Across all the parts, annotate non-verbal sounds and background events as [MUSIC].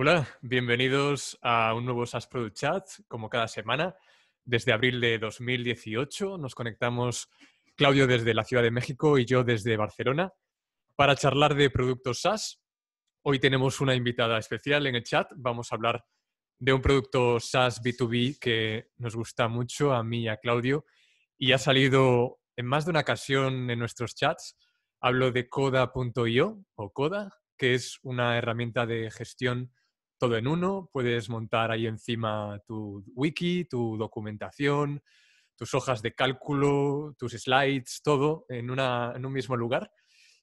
Hola, bienvenidos a un nuevo SaaS Product Chat, como cada semana. Desde abril de 2018 nos conectamos Claudio desde la Ciudad de México y yo desde Barcelona para charlar de productos SaaS. Hoy tenemos una invitada especial en el chat. Vamos a hablar de un producto SaaS B2B que nos gusta mucho a mí y a Claudio y ha salido en más de una ocasión en nuestros chats. Hablo de coda.io o Coda, que es una herramienta de gestión todo en uno. Puedes montar ahí encima tu wiki, tu documentación, tus hojas de cálculo, tus slides, todo en, un mismo lugar.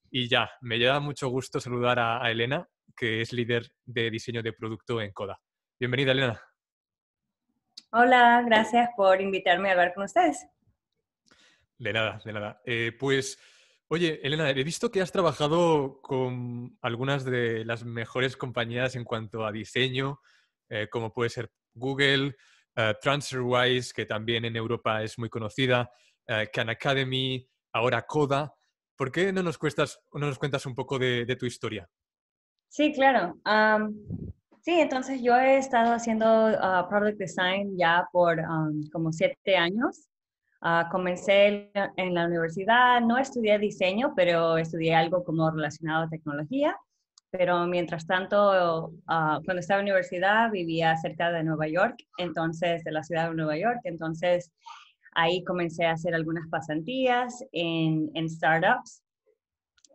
Y ya, me lleva mucho gusto saludar a, Elena, que es líder de diseño de producto en Coda. Bienvenida, Elena. Hola, gracias por invitarme a hablar con ustedes. De nada, de nada. Eh, pues Oye, Elena, he visto que has trabajado con algunas de las mejores compañías en cuanto a diseño, eh, como puede ser Google, eh, TransferWise, que también en Europa es muy conocida, eh, Khan Academy, ahora Coda. ¿Por qué no nos, cuentas un poco de, tu historia? Sí, claro. sí, entonces yo he estado haciendo ah, product design ya por como siete años. Ah, comencé en la universidad, no estudié diseño, pero estudié algo como relacionado a tecnología. Pero mientras tanto, ah, cuando estaba en la universidad vivía cerca de Nueva York, entonces de la ciudad de Nueva York, entonces ahí comencé a hacer algunas pasantías en, en startups.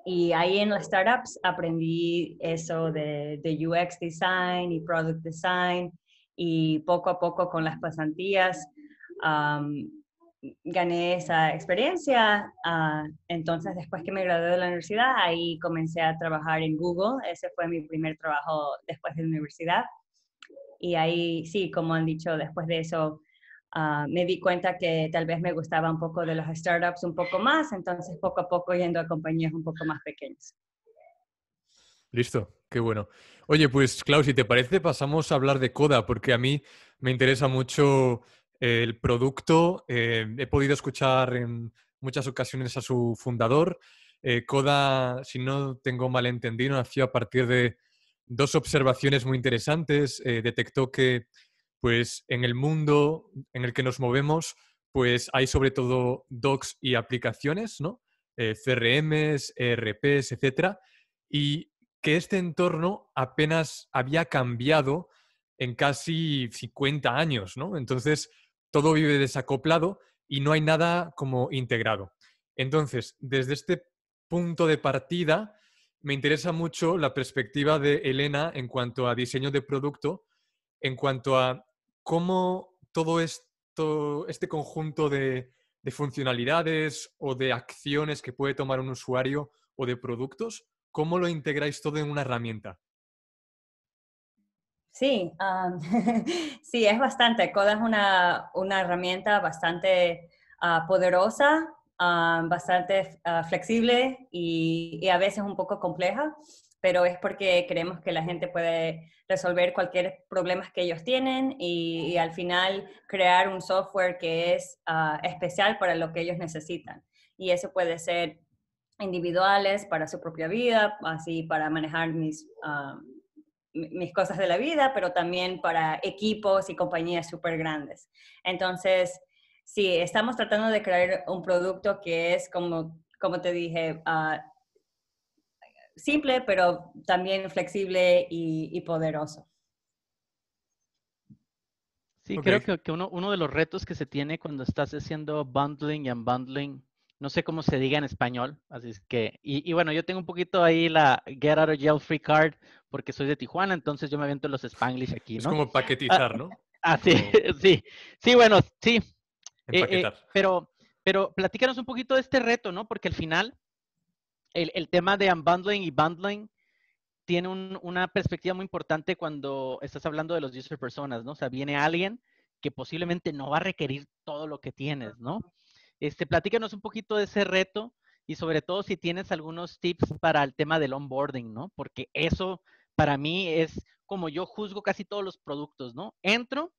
Y ahí en las startups aprendí eso de, de UX design y product design y poco a poco con las pasantías gané esa experiencia. Ah, entonces, después que me gradué de la universidad, ahí comencé a trabajar en Google. Ese fue mi primer trabajo después de la universidad. Y ahí, sí, como han dicho, después de eso ah, me di cuenta que tal vez me gustaba un poco de los startups un poco más. Entonces, poco a poco yendo a compañías un poco más pequeñas. Listo, qué bueno. Oye, pues Klaus, si te parece, pasamos a hablar de Coda, porque a mí me interesa mucho el producto. Eh, he podido escuchar en muchas ocasiones a su fundador. Eh, Coda si no tengo malentendido, nació a partir de dos observaciones muy interesantes. Eh, detectó que pues, en el mundo en el que nos movemos, pues hay sobre todo docs y aplicaciones, ¿no? CRMs, ERPs, etc. y que este entorno apenas había cambiado en casi 50 años, Entonces, todo vive desacoplado y no hay nada como integrado. Entonces, desde este punto de partida, me interesa mucho la perspectiva de Elena en cuanto a diseño de producto, en cuanto a cómo todo este conjunto de, de funcionalidades o de acciones que puede tomar un usuario o de productos, cómo lo integráis todo en una herramienta. Sí, [LAUGHS] sí, es bastante. Coda es una, herramienta bastante ah, poderosa, bastante ah, flexible y, a veces un poco compleja, pero es porque creemos que la gente puede resolver cualquier problema que ellos tienen y, al final crear un software que es ah, especial para lo que ellos necesitan. Y eso puede ser individuales para su propia vida, así para manejar mis mis cosas de la vida, pero también para equipos y compañías súper grandes. Entonces, sí, estamos tratando de crear un producto que es, como, como te dije, ah, simple, pero también flexible y, poderoso. Sí, creo que, uno, uno, de los retos que se tiene cuando estás haciendo bundling y unbundling no sé cómo se diga en español, así es que, y, bueno, yo tengo un poquito ahí la Get Out of Jail Free Card, porque soy de Tijuana, entonces yo me aviento los Spanglish aquí, ¿no? Es como ah, paquetizar, ¿no? Ah, sí, [LAUGHS] sí, bueno, sí. Eh, eh, pero, pero platícanos un poquito de este reto, ¿no? Porque al final, el, tema de unbundling y bundling tiene una perspectiva muy importante cuando estás hablando de los user personas, ¿no? O sea, viene alguien que posiblemente no va a requerir todo lo que tienes, ¿no? Este, platícanos un poquito de ese reto y sobre todo si tienes algunos tips para el tema del onboarding, ¿no? Porque eso para mí es como yo juzgo casi todos los productos, ¿no? Entro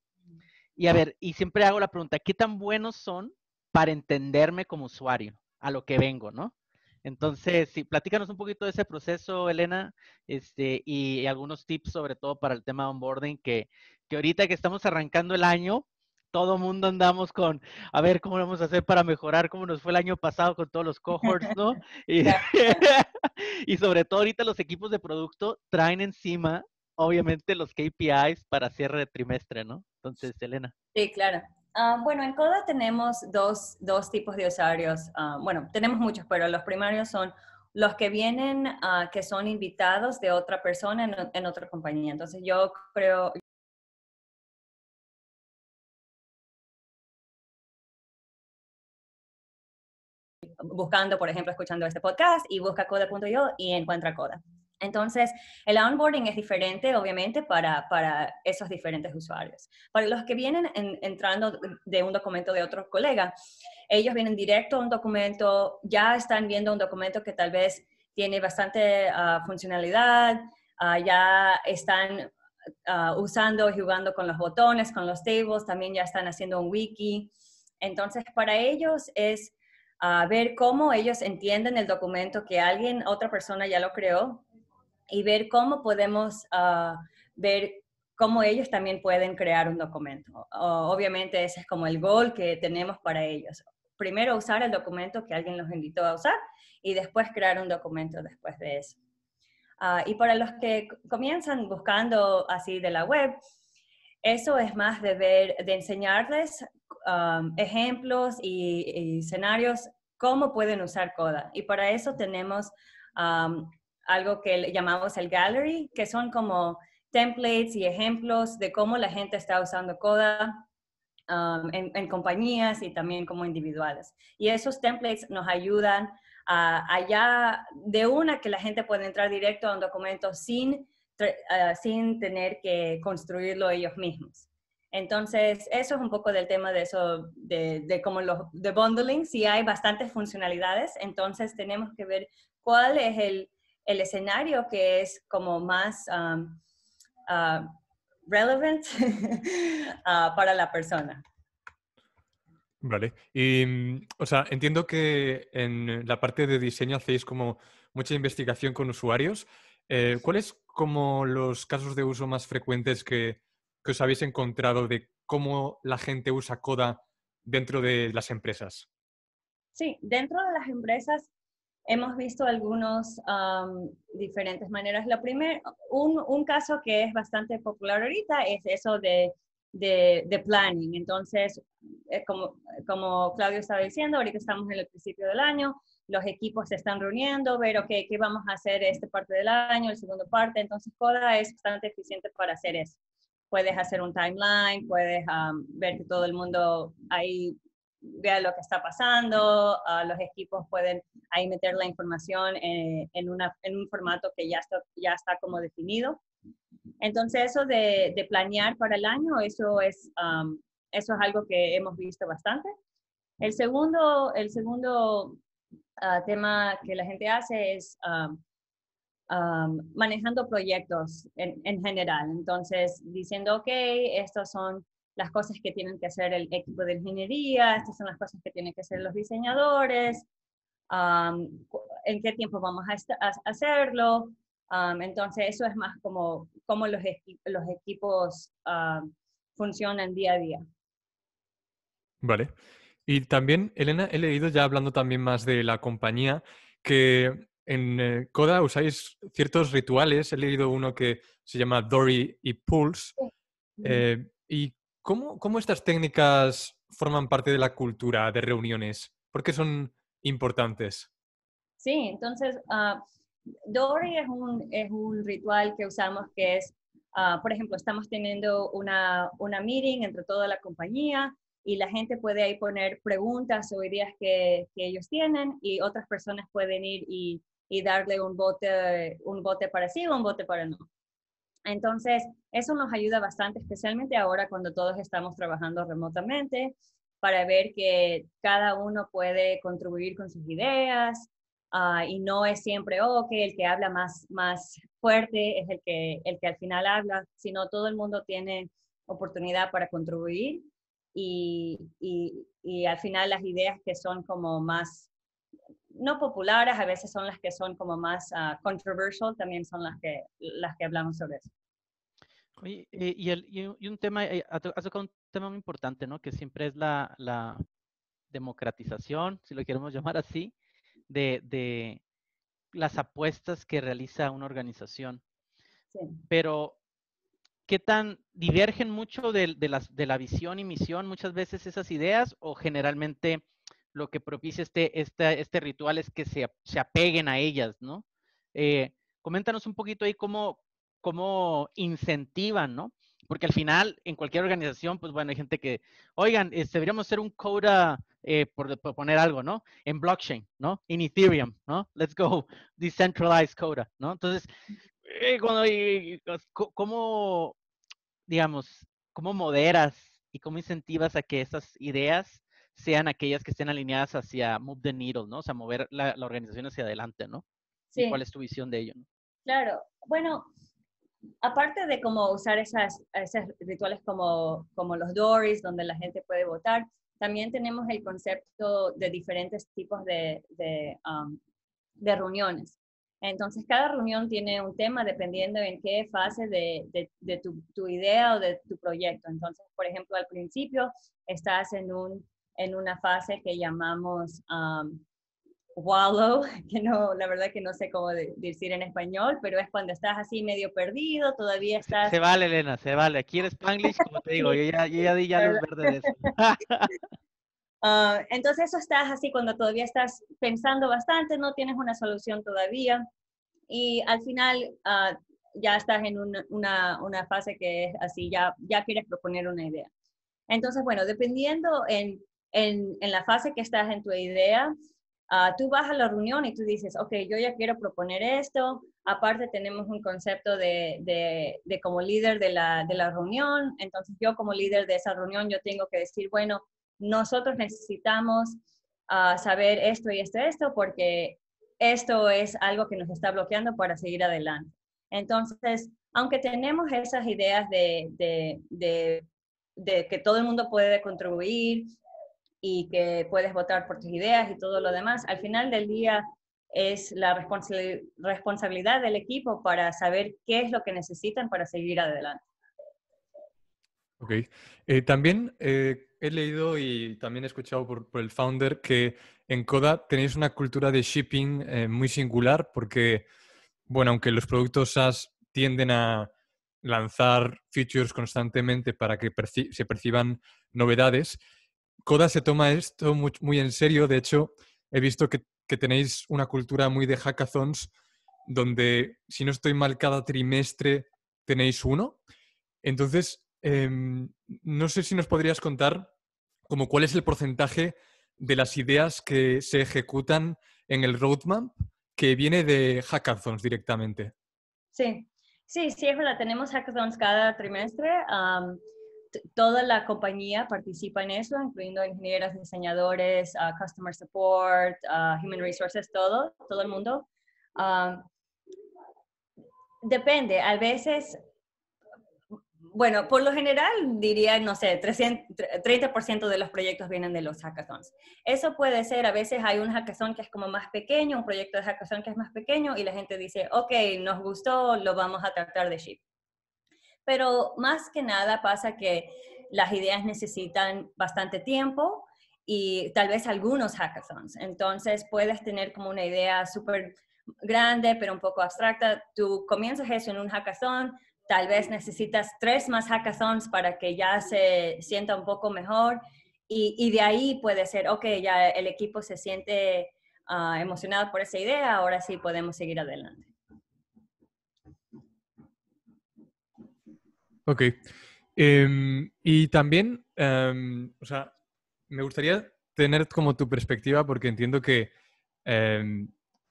y a ver, y siempre hago la pregunta, ¿qué tan buenos son para entenderme como usuario a lo que vengo, ¿no? Entonces, si platícanos un poquito de ese proceso, Elena, este, y, algunos tips sobre todo para el tema de onboarding, que, que ahorita que estamos arrancando el año, todo mundo andamos con, a ver, ¿cómo vamos a hacer para mejorar? ¿Cómo nos fue el año pasado con todos los cohorts, no? [LAUGHS] [LAUGHS] Y, sobre todo ahorita los equipos de producto traen encima, obviamente, los KPIs para cierre de trimestre, ¿no? Entonces, Elena. Sí, claro. Ah, bueno, en Coda tenemos dos, dos tipos de usuarios. Ah, bueno, tenemos muchos, pero los primarios son los que vienen, ah, que son invitados de otra persona en, en, otra compañía. Entonces, yo creo, buscando, por ejemplo, escuchando este podcast y busca coda.io y encuentra coda. Entonces, el onboarding es diferente, obviamente, para, esos diferentes usuarios. Para los que vienen entrando de un documento de otro colega, ellos vienen directo a un documento, ya están viendo un documento que tal vez tiene bastante ah, funcionalidad, ah, ya están ah, usando y jugando con los botones, con los tables, también ya están haciendo un wiki. Entonces, para ellos es a ver cómo ellos entienden el documento que alguien, otra persona ya lo creó y ver cómo podemos ah, ver cómo ellos también pueden crear un documento. obviamente ese es como el gol que tenemos para ellos. Primero usar el documento que alguien los invitó a usar y después crear un documento después de eso. Ah, y para los que comienzan buscando así de la web, eso es más de ver, de enseñarles Um, ejemplos y, escenarios cómo pueden usar Coda. Y para eso tenemos um, algo que llamamos el gallery, que son como templates y ejemplos de cómo la gente está usando Coda um, en, compañías y también como individuales. Y esos templates nos ayudan a, de una que la gente puede entrar directo a un documento sin uh, tener que construirlo ellos mismos. Entonces, eso es un poco del tema de eso, de, como los, de bundling, si hay bastantes funcionalidades, entonces tenemos que ver cuál es el, escenario que es como más um, uh, relevant [LAUGHS] uh, para la persona. Vale. Y, mm, o sea, entiendo que en la parte de diseño hacéis como mucha investigación con usuarios. Eh, ¿Cuáles como los casos de uso más frecuentes que, que os habéis encontrado de cómo la gente usa Coda dentro de las empresas. Sí, dentro de las empresas hemos visto algunas diferentes maneras. La primer, un, caso que es bastante popular ahorita es eso de, de, planning. Entonces, eh, como, como, Claudio estaba diciendo, ahorita estamos en el principio del año, los equipos se están reuniendo, ver, ¿qué vamos a hacer esta parte del año, la segunda parte? Entonces, CODA es bastante eficiente para hacer eso puedes hacer un timeline, puedes ver que todo el mundo ahí vea lo que está pasando, ah, los equipos pueden ahí meter la información eh, en, en, un formato que ya está, ya está como definido. Entonces eso de, planear para el año, eso es, eso es algo que hemos visto bastante. El segundo, el segundo ah, tema que la gente hace es Um, manejando proyectos en, general. Entonces, diciendo, ok, estas son las cosas que tienen que hacer el equipo de ingeniería, estas son las cosas que tienen que hacer los diseñadores, um, en qué tiempo vamos a, hacerlo. Um, entonces, eso es más como cómo los, equipos funcionan día a día. Vale. Y también, Elena, he leído ya hablando también más de la compañía, que en eh, Coda usáis ciertos rituales. He leído uno que se llama Dory y Pulse. Eh, ¿Y cómo, cómo, estas técnicas forman parte de la cultura de reuniones? ¿Por qué son importantes? Sí, entonces ah, Dory es un, es un, ritual que usamos que es, ah, por ejemplo, estamos teniendo una, una meeting entre toda la compañía y la gente puede ahí poner preguntas o ideas que, que, ellos tienen y otras personas pueden ir y y darle un bote, un bote para sí o un bote para no. Entonces, eso nos ayuda bastante, especialmente ahora cuando todos estamos trabajando remotamente, para ver que cada uno puede contribuir con sus ideas ah, y no es siempre, o oh, que el que habla más, más fuerte es el que, el que al final habla, sino todo el mundo tiene oportunidad para contribuir y, y, y al final las ideas que son como más no populares, a veces son las que son como más ah, controversial, también son las que, las que hablamos sobre eso. Eh, y, un tema, eh, ha tocado un tema muy importante, ¿no? Que siempre es la, democratización, si lo queremos [LAUGHS] llamar así, de, las apuestas que realiza una organización. Pero, ¿qué tan divergen mucho de, las, de la visión y misión muchas veces esas ideas o generalmente lo que propicia este, este, este ritual es que se, se apeguen a ellas, ¿no? Eh, coméntanos un poquito ahí cómo, cómo incentivan, ¿no? Porque al final, en cualquier organización, pues bueno, hay gente que, oigan, este, deberíamos hacer un coda, eh, por, poner algo, ¿no? En blockchain, ¿no? En Ethereum, ¿no? Let's go, [LAUGHS] decentralized coda, ¿no? Entonces, eh, pues, ¿cómo, digamos, cómo moderas y cómo incentivas a que esas ideas sean aquellas que estén alineadas hacia Move the Needle, ¿no? O sea, mover la, organización hacia adelante, ¿no? Sí. ¿Cuál es tu visión de ello? Claro, bueno, aparte de cómo usar esas, esos rituales como, como los Doris, donde la gente puede votar, también tenemos el concepto de diferentes tipos de, de, um, reuniones. Entonces, cada reunión tiene un tema dependiendo en qué fase de, tu, tu, idea o de tu proyecto. Entonces, por ejemplo, al principio estás en un en una fase que llamamos um, wallow, [LAUGHS] que no, la verdad que no sé cómo decir en español, pero es cuando estás así medio perdido, todavía estás... Se vale, Elena, se vale. Aquí en Spanglish, como te digo, yo ya, ya di ya los verdes de eso. [LAUGHS] Ah, entonces eso estás así cuando todavía estás pensando bastante, no tienes una solución todavía y al final ah, ya estás en una, una, una, fase que es así, ya, ya quieres proponer una idea. Entonces, bueno, dependiendo en en, la fase que estás en tu idea, ah, tú vas a la reunión y tú dices, ok, yo ya quiero proponer esto, aparte tenemos un concepto de, como líder de la, reunión, entonces yo como líder de esa reunión, yo tengo que decir, bueno, nosotros necesitamos ah, saber esto y esto, esto, porque esto es algo que nos está bloqueando para seguir adelante. Entonces, aunque tenemos esas ideas de, de que todo el mundo puede contribuir y que puedes votar por tus ideas y todo lo demás. Al final del día es la responsabilidad del equipo para saber qué es lo que necesitan para seguir adelante. Ok. Eh, también eh, he leído y también he escuchado por, el founder que en Coda tenéis una cultura de shipping eh, muy singular porque, bueno, aunque los productos SaaS tienden a lanzar features constantemente para que se perciban novedades, Coda se toma esto muy, en serio. De hecho, he visto que, tenéis una cultura muy de hackathons, donde, si no estoy mal, cada trimestre tenéis uno. Entonces, em, no sé si nos podrías contar como cuál es el porcentaje de las ideas que se ejecutan en el roadmap que viene de hackathons directamente. Sí, sí, sí, es Tenemos hackathons cada trimestre toda la compañía participa en eso, incluyendo ingenieros, diseñadores, ah, customer support, ah, human resources, todo, todo el mundo. Ah, depende, a veces, bueno, por lo general diría, no sé, 30% de los proyectos vienen de los hackathons. Eso puede ser, a veces hay un hackathon que es como más pequeño, un proyecto de hackathon que es más pequeño y la gente dice, ok, nos gustó, lo vamos a tratar de ship pero más que nada pasa que las ideas necesitan bastante tiempo y tal vez algunos hackathons. Entonces puedes tener como una idea súper grande, pero un poco abstracta. Tú comienzas eso en un hackathon, tal vez necesitas tres más hackathons para que ya se sienta un poco mejor y, de ahí puede ser, ok, ya el equipo se siente ah, emocionado por esa idea, ahora sí podemos seguir adelante. Ok. Em, y también, em, o sea, me gustaría tener como tu perspectiva porque entiendo que em,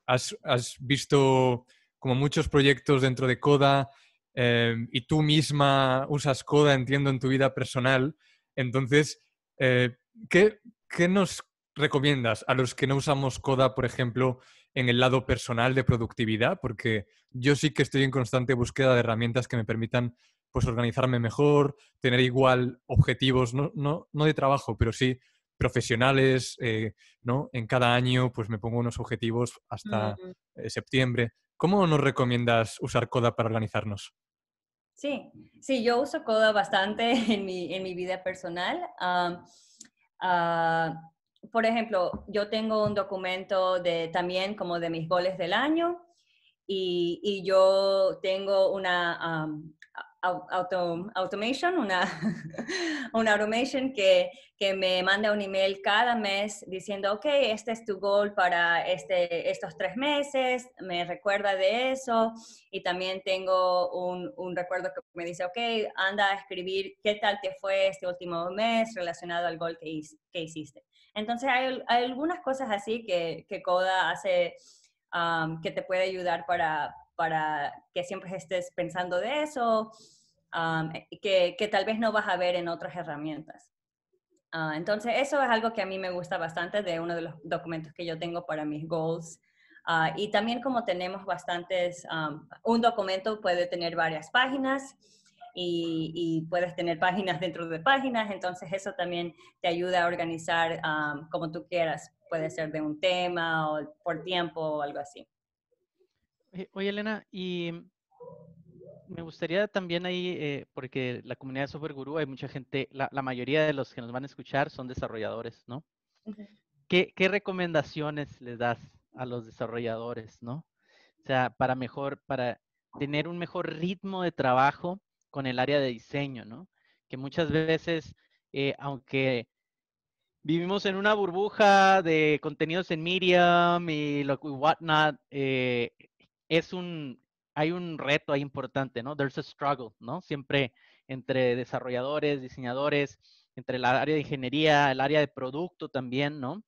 has, visto como muchos proyectos dentro de Coda y tú misma usas Coda, entiendo, en tu vida personal. Entonces, eh, ¿qué, ¿qué nos recomiendas a los que no usamos Coda, por ejemplo, en el lado personal de productividad? Porque yo sí que estoy en constante búsqueda de herramientas que me permitan pues organizarme mejor, tener igual objetivos, no, de trabajo, pero sí profesionales, eh, ¿no? En cada año, pues me pongo unos objetivos hasta eh, septiembre. ¿Cómo nos recomiendas usar Coda para organizarnos? Sí, sí, yo uso Coda bastante [LAUGHS] en mi, vida personal. Ah, por ejemplo, yo tengo un documento de, también como de mis goles del año y, yo tengo una, automation, una, [LAUGHS] una automation que, que, me manda un email cada mes diciendo, ok, este es tu gol para este, estos tres meses, me recuerda de eso y también tengo un, recuerdo que me dice, ok, anda a escribir qué tal te fue este último mes relacionado al goal que, que hiciste. Entonces hay, algunas cosas así que, que Coda hace que te puede ayudar para, que siempre estés pensando de eso, que, tal vez no vas a ver en otras herramientas. Ah, entonces, eso es algo que a mí me gusta bastante de uno de los documentos que yo tengo para mis goals. Ah, y también como tenemos bastantes, un documento puede tener varias páginas y, puedes tener páginas dentro de páginas, entonces eso también te ayuda a organizar como tú quieras puede ser de un tema o por tiempo o algo así. Oye, Elena, y me gustaría también ahí, eh, porque la comunidad de Software Guru, hay mucha gente, la, mayoría de los que nos van a escuchar son desarrolladores, ¿no? ¿Qué, recomendaciones les das a los desarrolladores, ¿no? O sea, para mejor, para tener un mejor ritmo de trabajo con el área de diseño, ¿no? Que muchas veces, eh, aunque vivimos en una burbuja de contenidos en Medium y lo whatnot. Eh, es un, hay un reto ahí importante, ¿no? There's a struggle, ¿no? Siempre entre desarrolladores, diseñadores, entre el área de ingeniería, el área de producto también, ¿no?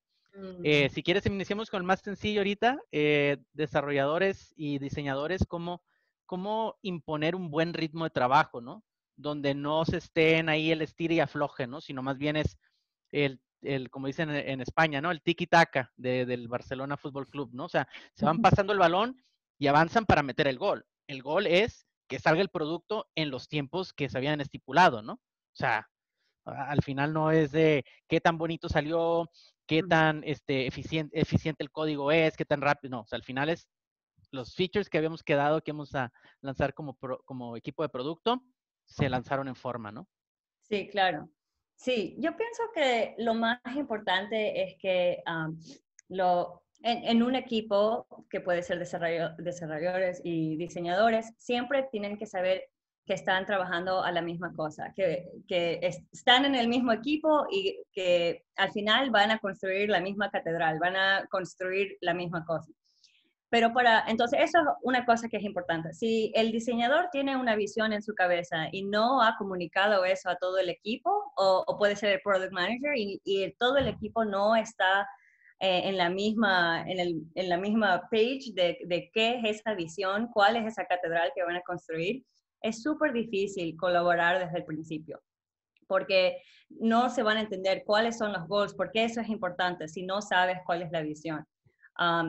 Eh, si quieres, iniciamos con el más sencillo ahorita, eh, desarrolladores y diseñadores, cómo, cómo imponer un buen ritmo de trabajo, ¿no? Donde no se estén ahí el estir y afloje, ¿no? Sino más bien es el el como dicen e, en España, ¿no? El tiki-taka del Barcelona Fútbol Club, ¿no? O sea, se van pasando el balón y avanzan para meter el gol. El gol es que salga el producto en los tiempos que se habían estipulado, ¿no? O sea, al final no es de qué tan bonito salió, qué tan este, eficiente, eficiente el código es, qué tan rápido, no, o sea, al final es los features que habíamos quedado que vamos a lanzar como, como equipo de producto, se lanzaron en forma, ¿no? Sí, claro. Sí, yo pienso que lo más importante es que lo, en, un equipo que puede ser desarrolladores y diseñadores, siempre tienen que saber que están trabajando a la misma cosa, que, están en el mismo equipo y que al final van a construir la misma catedral, van a construir la misma cosa. Pero para, entonces, eso es una cosa que es importante. Si el diseñador tiene una visión en su cabeza y no ha comunicado eso a todo el equipo, o, puede ser el product manager y, todo el equipo no está eh, en, la misma, en, la misma page de, de, qué es esa visión, cuál es esa catedral que van a construir, es súper difícil colaborar desde el principio porque no se van a entender cuáles son los goals, porque eso es importante si no sabes cuál es la visión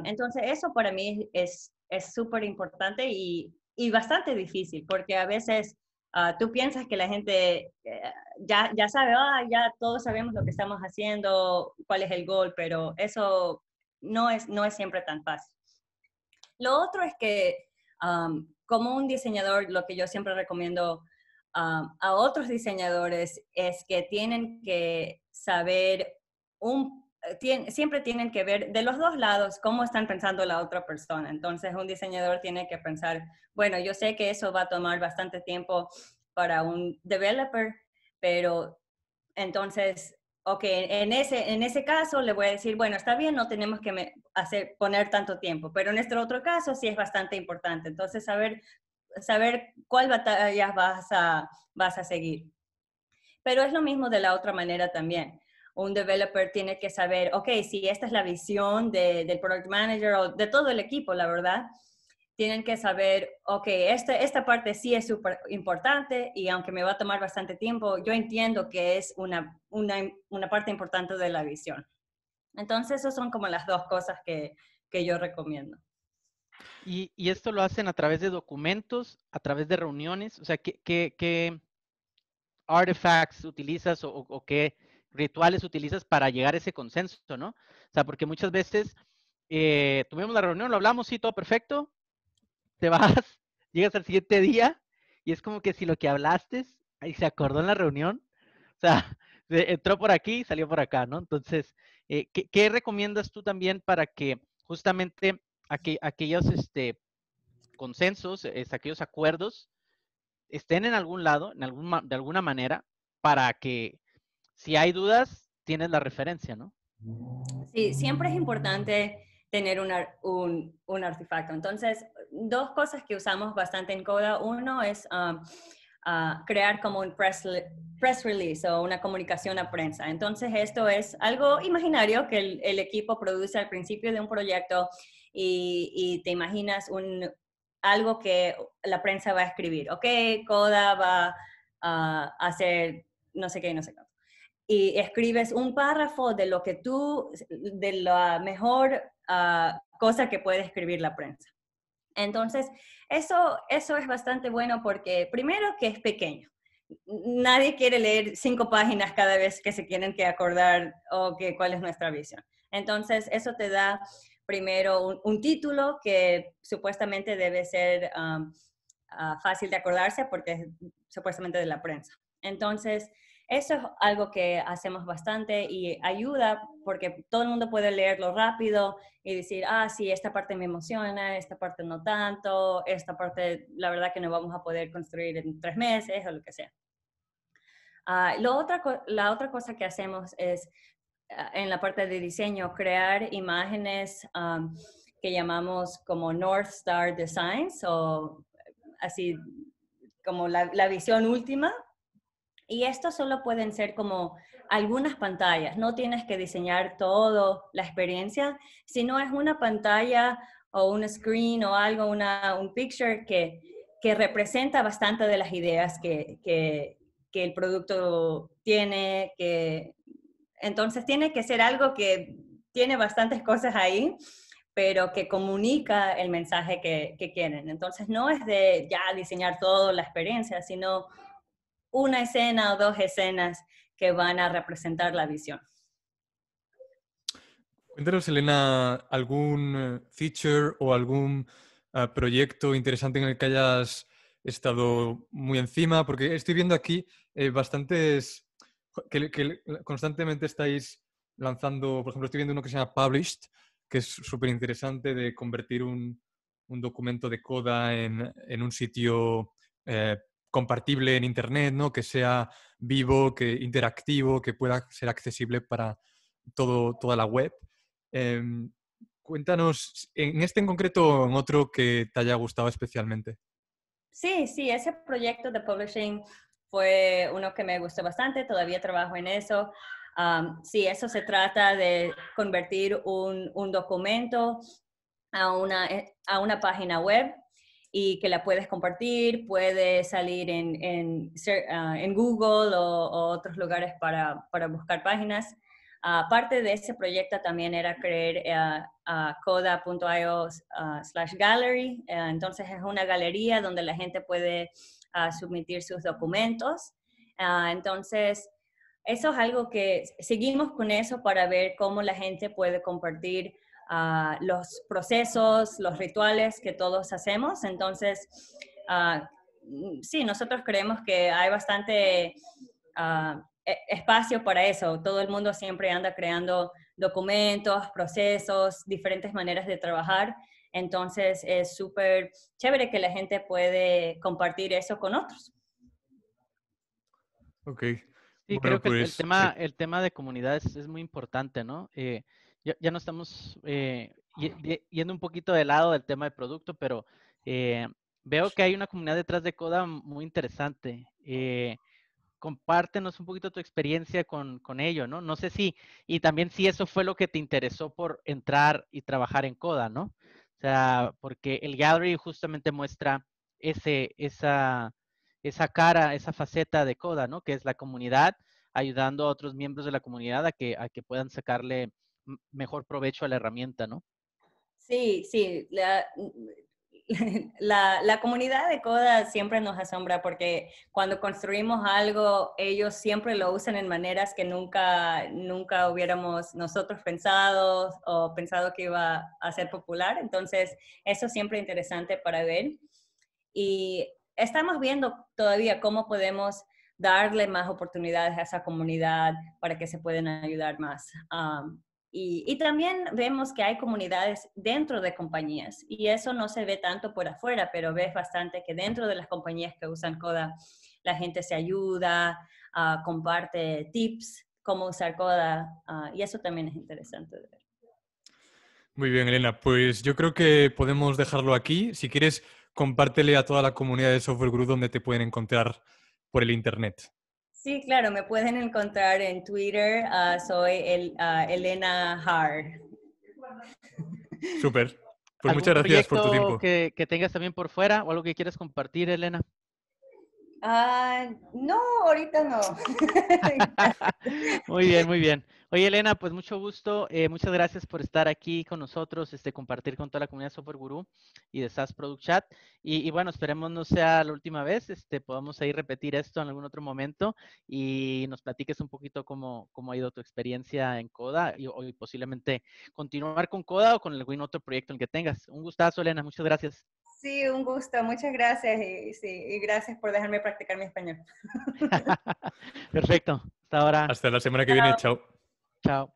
entonces, eso para mí es súper importante y, y, bastante difícil, porque a veces ah, tú piensas que la gente eh, ya, ya sabe, ah, ya todos sabemos lo que estamos haciendo, cuál es el gol, pero eso no es, no es siempre tan fácil. Lo otro es que como un diseñador, lo que yo siempre recomiendo a otros diseñadores es que tienen que saber un eh, siempre tienen que ver de los dos lados cómo están pensando la otra persona. Entonces, un diseñador tiene que pensar, bueno, yo sé que eso va a tomar bastante tiempo para un developer, pero entonces, ok, en ese, en ese caso le voy a decir, bueno, está bien, no tenemos que hacer, poner tanto tiempo, pero en este otro caso sí es bastante importante. Entonces, saber, saber cuál batallas vas a, vas a seguir. Pero es lo mismo de la otra manera también un developer tiene que saber, ok, si esta es la visión del product manager o de todo el equipo, la verdad, tienen que saber, ok, esta, esta parte sí es súper importante y aunque me va a tomar bastante tiempo, yo entiendo que es una, parte importante de la visión. Entonces, esas son como las dos cosas que, yo recomiendo. Y, esto lo hacen a través de documentos, a través de reuniones, o sea, ¿qué, qué, artifacts utilizas o qué rituales utilizas para llegar a ese consenso, ¿no? O sea, porque muchas veces eh, tuvimos la reunión, lo hablamos, sí, todo perfecto, te [LAUGHS] vas, llegas al siguiente día y es como que si lo que hablaste ahí se acordó en la reunión, o sea, [LAUGHS] entró por aquí y salió por acá, ¿no? Entonces, eh, ¿qué, recomiendas tú también para que justamente aquellos este, consensos, aquellos acuerdos, estén en algún lado, en algún, de alguna manera, para que si hay dudas, tienes la referencia, ¿no? Sí, siempre es importante tener un, artefacto. Entonces, dos cosas que usamos bastante en Coda. Uno es um, crear como un press, release o una comunicación a prensa. Entonces, esto es algo imaginario que el, equipo produce al principio de un proyecto y, te imaginas un, algo que la prensa va a escribir. Ok, Coda va a hacer no sé qué, no sé qué y escribes un párrafo de lo que tú, de la mejor ah, cosa que puede escribir la prensa. Entonces, eso, eso es bastante bueno porque primero que es pequeño. Nadie quiere leer cinco páginas cada vez que se tienen que acordar o que cuál es nuestra visión. Entonces, eso te da primero un, título que supuestamente debe ser ah, ah, fácil de acordarse porque es supuestamente de la prensa. Entonces, eso es algo que hacemos bastante y ayuda porque todo el mundo puede leerlo rápido y decir, ah, sí, esta parte me emociona, esta parte no tanto, esta parte la verdad que no vamos a poder construir en tres meses o lo que sea. Ah, la otra cosa que hacemos es ah, en la parte de diseño crear imágenes ah, que llamamos como North Star Designs o así como la visión última y esto solo pueden ser como algunas pantallas, no tienes que diseñar toda la experiencia, sino es una pantalla o un screen o algo, una, un picture que, que representa bastante de las ideas que, el producto tiene, que entonces tiene que ser algo que tiene bastantes cosas ahí pero que comunica el mensaje que, que quieren. Entonces no es de ya diseñar toda la experiencia, sino una escena o dos escenas que van a representar la visión. Cuéntanos, Elena, algún eh, feature o algún eh, proyecto interesante en el que hayas estado muy encima, porque estoy viendo aquí eh, bastantes que, constantemente estáis lanzando, por ejemplo, estoy viendo uno que se llama Published, que es súper interesante de convertir un, documento de coda en, un sitio compartible en Internet, ¿no? que sea vivo, que interactivo, que pueda ser accesible para todo, toda la web. Em, cuéntanos, en este en concreto o en otro que te haya gustado especialmente. Sí, sí, ese proyecto de publishing fue uno que me gustó bastante, todavía trabajo en eso. sí, eso se trata de convertir un, documento a eh, a una página web y que la puedes compartir, puede salir en, ah, Google o, otros lugares para, buscar páginas. Aparte ah, de ese proyecto también era crear ah, a coda.io slash gallery. entonces es una galería donde la gente puede submitir sus documentos. entonces, eso es algo que seguimos con eso para ver cómo la gente puede compartir Ah, los procesos, los rituales que todos hacemos. Entonces, ah, mm, sí, nosotros creemos que hay bastante ah, e-, espacio para eso. Todo el mundo siempre anda creando documentos, procesos, diferentes maneras de trabajar. Entonces es súper chévere que la gente puede compartir eso con otros. Ok. Sí, creo que el, pues, tema, eh, el tema de comunidades es muy importante, ¿no? Eh, ya, ya no estamos eh, yendo un poquito de lado del tema de producto, pero eh, veo que hay una comunidad detrás de Coda muy interesante. Eh, compártenos un poquito tu experiencia con, ello, ¿no? No sé si, y también si eso fue lo que te interesó por entrar y trabajar en Coda, ¿no? O sea, porque el gallery justamente muestra ese, esa, esa cara, esa faceta de Coda, ¿no? Que es la comunidad ayudando a otros miembros de la comunidad a que, a que puedan sacarle mejor provecho a la herramienta, ¿no? Sí, sí. Mm, [LAUGHS] la, comunidad de Coda siempre nos asombra porque cuando construimos algo, ellos siempre lo usan en maneras que nunca, nunca hubiéramos nosotros pensado o pensado que iba a ser popular. Entonces, eso siempre es interesante para ver. Y estamos viendo todavía cómo podemos darle más oportunidades a esa comunidad para que se puedan ayudar más. Y, también vemos que hay comunidades dentro de compañías y eso no se ve tanto por afuera, pero ves bastante que dentro de las compañías que usan Coda, la gente se ayuda, ah, comparte tips, cómo usar Coda ah, y eso también es interesante de ver. Muy bien, Elena. Pues yo creo que podemos dejarlo aquí. Si quieres, compártele a toda la comunidad de Software Group donde te pueden encontrar por el Internet. Sí, claro, me pueden encontrar en Twitter, ah, soy el, ah, Elena Har. Súper. Pues muchas gracias por tu tiempo. Que, que tengas también por fuera o algo que quieras compartir, Elena. Ah, no, ahorita no. [LAUGHS] muy bien, muy bien. Oye, Elena, pues mucho gusto. Eh, muchas gracias por estar aquí con nosotros, este, compartir con toda la comunidad Software Guru y de SaaS Product Chat. Y, bueno, esperemos no sea la última vez, este, podamos ahí repetir esto en algún otro momento y nos platiques un poquito cómo, cómo ha ido tu experiencia en Coda y, posiblemente continuar con Coda o con algún otro proyecto en que tengas. Un gustazo, Elena. Muchas gracias. Sí, un gusto, muchas gracias y, sí, y, gracias por dejarme practicar mi español. [LAUGHS] Perfecto, hasta ahora. Hasta la semana que viene, chao. Chao.